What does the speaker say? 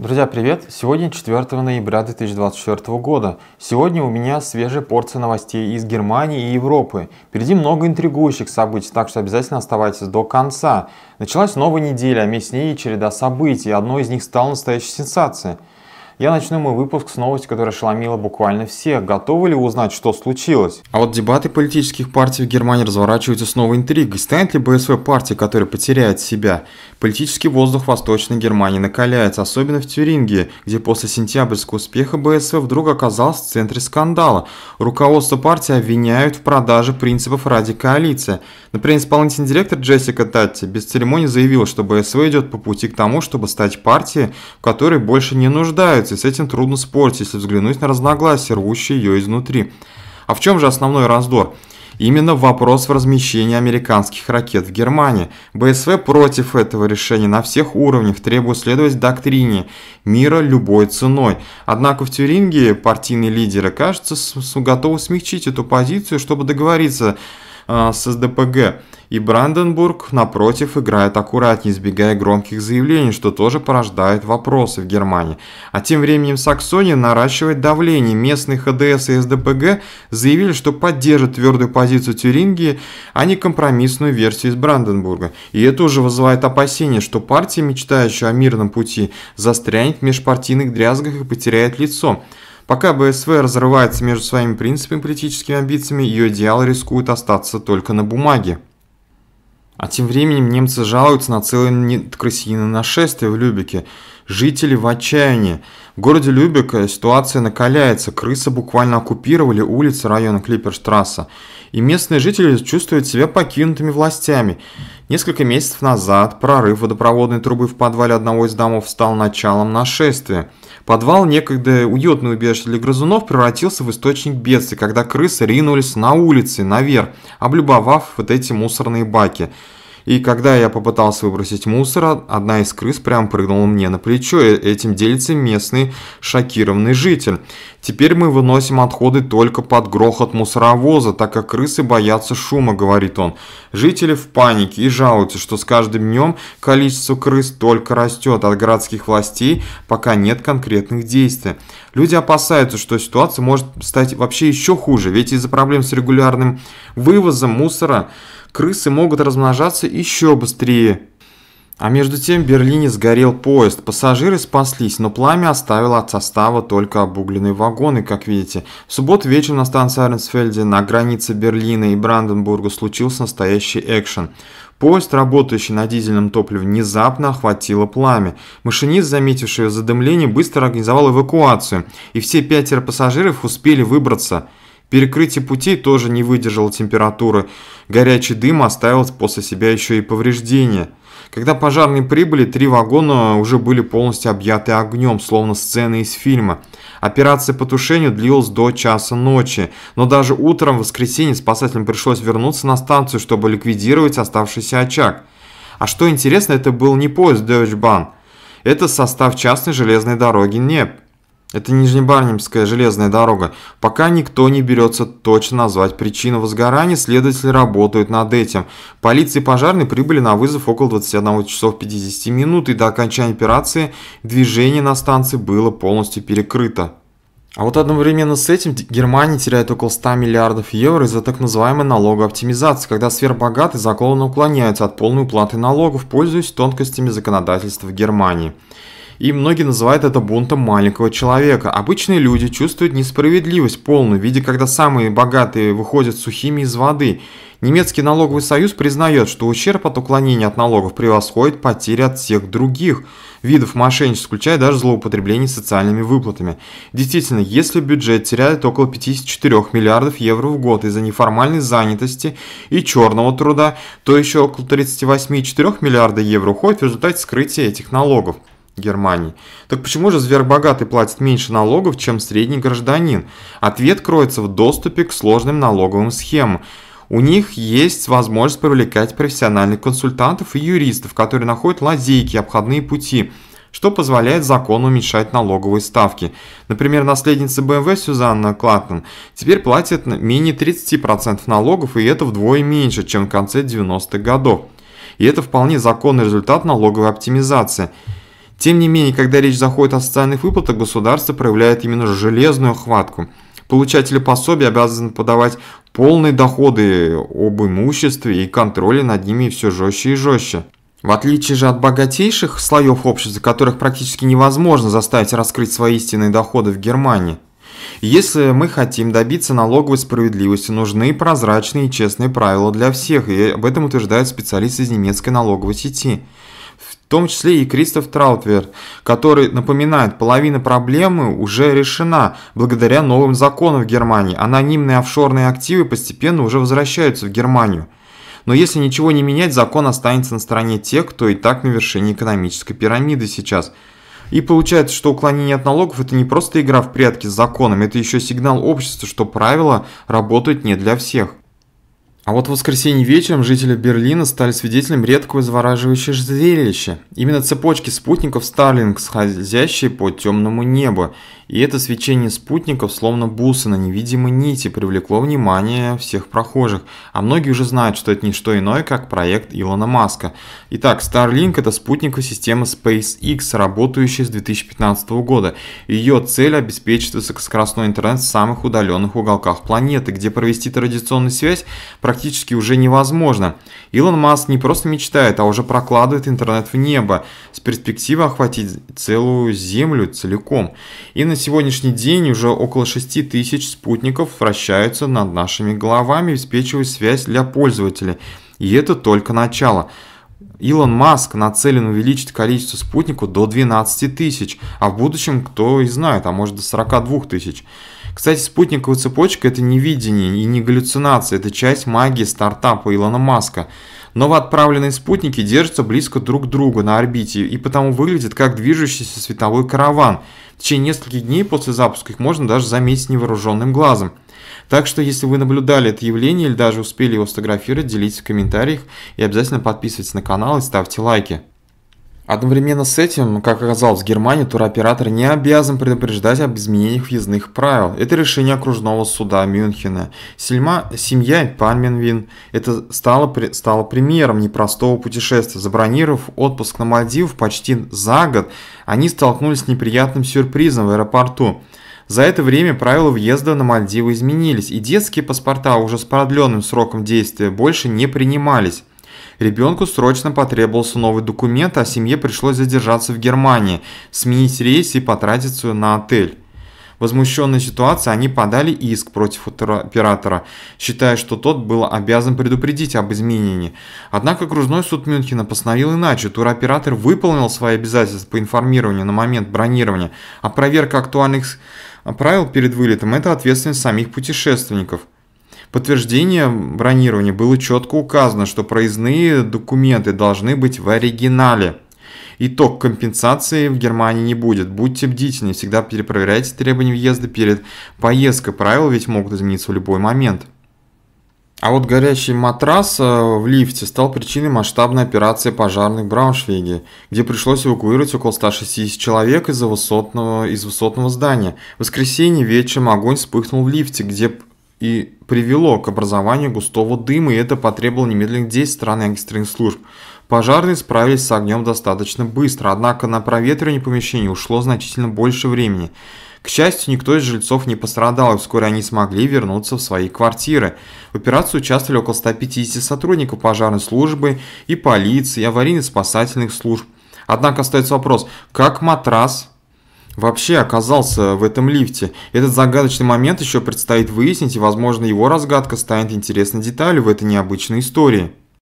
Друзья, привет! Сегодня 4 ноября 2024 года. Сегодня у меня свежая порция новостей из Германии и Европы. Впереди много интригующих событий, так что обязательно оставайтесь до конца. Началась новая неделя, а вместе с ней череда событий. Одно из них стало настоящей сенсацией. Я начну мой выпуск с новости, которая шеломила буквально всех. Готовы ли узнать, что случилось? А вот дебаты политических партий в Германии разворачиваются с новой интригой. Станет ли БСВ партия, которая потеряет себя? Политический воздух в Восточной Германии накаляется, особенно в Тюрингии, где после сентябрьского успеха БСВ вдруг оказался в центре скандала. Руководство партии обвиняют в продаже принципов ради коалиции. Например, исполнительный директор Джессика Татти без церемонии заявил, что БСВ идет по пути к тому, чтобы стать партией, в которой больше не нуждаются и с этим трудно спорить, если взглянуть на разногласия, рвущие ее изнутри. А в чем же основной раздор? Именно вопрос в размещении американских ракет в Германии. БСВ против этого решения на всех уровнях, требуя следовать доктрине мира любой ценой. Однако в Тюринге партийные лидеры, кажется, готовы смягчить эту позицию, чтобы договориться Э, с СДПГ. И Бранденбург, напротив, играет аккуратнее, избегая громких заявлений, что тоже порождает вопросы в Германии. А тем временем Саксония наращивает давление. Местные ХДС и СДПГ заявили, что поддержат твердую позицию Тюрингии, а не компромиссную версию из Бранденбурга. И это уже вызывает опасения, что партия, мечтающая о мирном пути, застрянет в межпартийных дрязгах и потеряет лицо. Пока БСВ разрывается между своими принципами и политическими амбициями, ее идеал рискует остаться только на бумаге. А тем временем немцы жалуются на целое крысиное нашествие в Любике. Жители в отчаянии. В городе Любек ситуация накаляется. Крысы буквально оккупировали улицы района Клиперштрасса, И местные жители чувствуют себя покинутыми властями. Несколько месяцев назад прорыв водопроводной трубы в подвале одного из домов стал началом нашествия. Подвал, некогда уютное убежище для грызунов, превратился в источник бедствий, когда крысы ринулись на улицы наверх, облюбовав вот эти мусорные баки. И когда я попытался выбросить мусор, одна из крыс прям прыгнула мне на плечо. И э, этим делится местный шокированный житель. Теперь мы выносим отходы только под грохот мусоровоза, так как крысы боятся шума, говорит он. Жители в панике и жалуются, что с каждым днем количество крыс только растет от городских властей, пока нет конкретных действий. Люди опасаются, что ситуация может стать вообще еще хуже, ведь из-за проблем с регулярным вывозом мусора крысы могут размножаться еще быстрее. А между тем в Берлине сгорел поезд. Пассажиры спаслись, но пламя оставило от состава только обугленные вагоны, как видите. В субботу вечером на станции Аренсфельде на границе Берлина и Бранденбурга случился настоящий экшен. Поезд, работающий на дизельном топливе, внезапно охватило пламя. Машинист, заметивший задымление, быстро организовал эвакуацию, и все пятеро пассажиров успели выбраться – Перекрытие путей тоже не выдержало температуры. Горячий дым оставил после себя еще и повреждения. Когда пожарные прибыли, три вагона уже были полностью объяты огнем, словно сцены из фильма. Операция по тушению длилась до часа ночи, но даже утром в воскресенье спасателям пришлось вернуться на станцию, чтобы ликвидировать оставшийся очаг. А что интересно, это был не поезд Deutsche Bahn. Это состав частной железной дороги НЕП. Это Нижнебарнемская железная дорога. Пока никто не берется точно назвать причину возгорания, следователи работают над этим. Полиция и пожарные прибыли на вызов около 21 часов 50 минут, и до окончания операции движение на станции было полностью перекрыто. А вот одновременно с этим Германия теряет около 100 миллиардов евро из-за так называемой налого-оптимизации, когда сверхбогатые законно уклоняются от полной уплаты налогов, пользуясь тонкостями законодательства в Германии и многие называют это бунтом маленького человека. Обычные люди чувствуют несправедливость полную, в виде, когда самые богатые выходят сухими из воды. Немецкий налоговый союз признает, что ущерб от уклонения от налогов превосходит потери от всех других видов мошенничеств, включая даже злоупотребление социальными выплатами. Действительно, если бюджет теряет около 54 миллиардов евро в год из-за неформальной занятости и черного труда, то еще около 38,4 миллиарда евро уходит в результате скрытия этих налогов. Германии. Так почему же звербогатый платит меньше налогов, чем средний гражданин? Ответ кроется в доступе к сложным налоговым схемам. У них есть возможность привлекать профессиональных консультантов и юристов, которые находят лазейки, обходные пути, что позволяет закону уменьшать налоговые ставки. Например, наследница BMW Сюзанна Клаттон теперь платит менее 30% налогов, и это вдвое меньше, чем в конце 90-х годов. И это вполне законный результат налоговой оптимизации. Тем не менее, когда речь заходит о социальных выплатах, государство проявляет именно железную хватку. Получатели пособий обязаны подавать полные доходы об имуществе и контроля над ними все жестче и жестче. В отличие же от богатейших слоев общества, которых практически невозможно заставить раскрыть свои истинные доходы в Германии, если мы хотим добиться налоговой справедливости, нужны прозрачные и честные правила для всех, и об этом утверждают специалисты из немецкой налоговой сети. В том числе и Кристоф Траутвер, который напоминает, половина проблемы уже решена благодаря новым законам в Германии. Анонимные офшорные активы постепенно уже возвращаются в Германию. Но если ничего не менять, закон останется на стороне тех, кто и так на вершине экономической пирамиды сейчас. И получается, что уклонение от налогов это не просто игра в прятки с законом, это еще сигнал обществу, что правила работают не для всех. А вот в воскресенье вечером жители Берлина стали свидетелем редкого и завораживающего зрелища. Именно цепочки спутников Starlink, сходящие по темному небу. И это свечение спутников, словно бусы на невидимой нити, привлекло внимание всех прохожих. А многие уже знают, что это не что иное, как проект Илона Маска. Итак, Starlink – это спутниковая система SpaceX, работающая с 2015 года. Ее цель – обеспечить высокоскоростной интернет в самых удаленных уголках планеты, где провести традиционную связь практически уже невозможно. Илон Маск не просто мечтает, а уже прокладывает интернет в небо с перспективой охватить целую Землю целиком. И на сегодняшний день уже около 6 тысяч спутников вращаются над нашими головами, обеспечивая связь для пользователей. И это только начало. Илон Маск нацелен увеличить количество спутников до 12 тысяч, а в будущем, кто и знает, а может до 42 тысяч. Кстати, спутниковая цепочка – это не видение и не галлюцинация, это часть магии стартапа Илона Маска – Новоотправленные спутники держатся близко друг к другу на орбите и потому выглядят как движущийся световой караван. В течение нескольких дней после запуска их можно даже заметить невооруженным глазом. Так что, если вы наблюдали это явление или даже успели его сфотографировать, делитесь в комментариях и обязательно подписывайтесь на канал и ставьте лайки. Одновременно с этим, как оказалось в Германии, туроператор не обязан предупреждать об изменениях въездных правил. Это решение окружного суда Мюнхена. Сельма, семья Пальменвин это стало, стало примером непростого путешествия. Забронировав отпуск на Мальдив почти за год, они столкнулись с неприятным сюрпризом в аэропорту. За это время правила въезда на Мальдивы изменились, и детские паспорта уже с продленным сроком действия больше не принимались. Ребенку срочно потребовался новый документ, а семье пришлось задержаться в Германии, сменить рейс и потратить на отель. Возмущенной ситуацией они подали иск против оператора, считая, что тот был обязан предупредить об изменении. Однако окружной суд Мюнхена постановил иначе. Туроператор выполнил свои обязательства по информированию на момент бронирования, а проверка актуальных правил перед вылетом – это ответственность самих путешественников подтверждение бронирования было четко указано, что проездные документы должны быть в оригинале. Итог компенсации в Германии не будет. Будьте бдительны, всегда перепроверяйте требования въезда перед поездкой. Правила ведь могут измениться в любой момент. А вот горящий матрас э, в лифте стал причиной масштабной операции пожарных в Брауншвейге, где пришлось эвакуировать около 160 человек из высотного, из высотного здания. В воскресенье вечером огонь вспыхнул в лифте, где и привело к образованию густого дыма, и это потребовало немедленных действий страны экстренных служб. Пожарные справились с огнем достаточно быстро, однако на проветривание помещения ушло значительно больше времени. К счастью, никто из жильцов не пострадал, и вскоре они смогли вернуться в свои квартиры. В операции участвовали около 150 сотрудников пожарной службы и полиции, и аварийно-спасательных служб. Однако остается вопрос, как матрас вообще оказался в этом лифте. Этот загадочный момент еще предстоит выяснить, и, возможно, его разгадка станет интересной деталью в этой необычной истории.